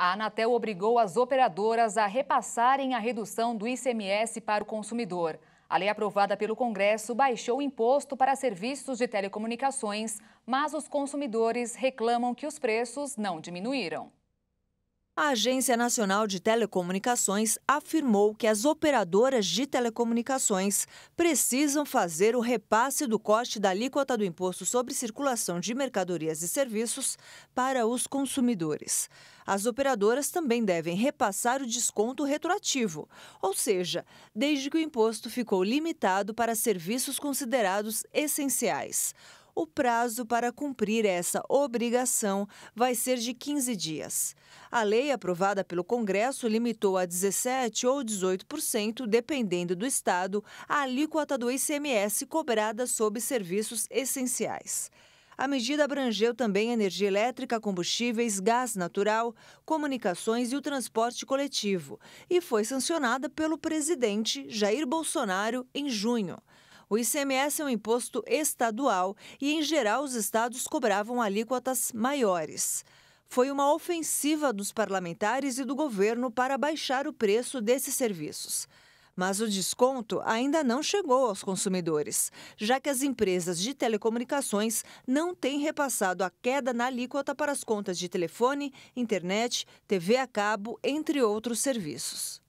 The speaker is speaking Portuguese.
A Anatel obrigou as operadoras a repassarem a redução do ICMS para o consumidor. A lei aprovada pelo Congresso baixou o imposto para serviços de telecomunicações, mas os consumidores reclamam que os preços não diminuíram. A Agência Nacional de Telecomunicações afirmou que as operadoras de telecomunicações precisam fazer o repasse do corte da alíquota do Imposto sobre Circulação de Mercadorias e Serviços para os consumidores. As operadoras também devem repassar o desconto retroativo, ou seja, desde que o imposto ficou limitado para serviços considerados essenciais o prazo para cumprir essa obrigação vai ser de 15 dias. A lei aprovada pelo Congresso limitou a 17 ou 18%, dependendo do estado, a alíquota do ICMS cobrada sobre serviços essenciais. A medida abrangeu também energia elétrica, combustíveis, gás natural, comunicações e o transporte coletivo e foi sancionada pelo presidente Jair Bolsonaro em junho. O ICMS é um imposto estadual e, em geral, os estados cobravam alíquotas maiores foi uma ofensiva dos parlamentares e do governo para baixar o preço desses serviços. Mas o desconto ainda não chegou aos consumidores, já que as empresas de telecomunicações não têm repassado a queda na alíquota para as contas de telefone, internet, TV a cabo, entre outros serviços.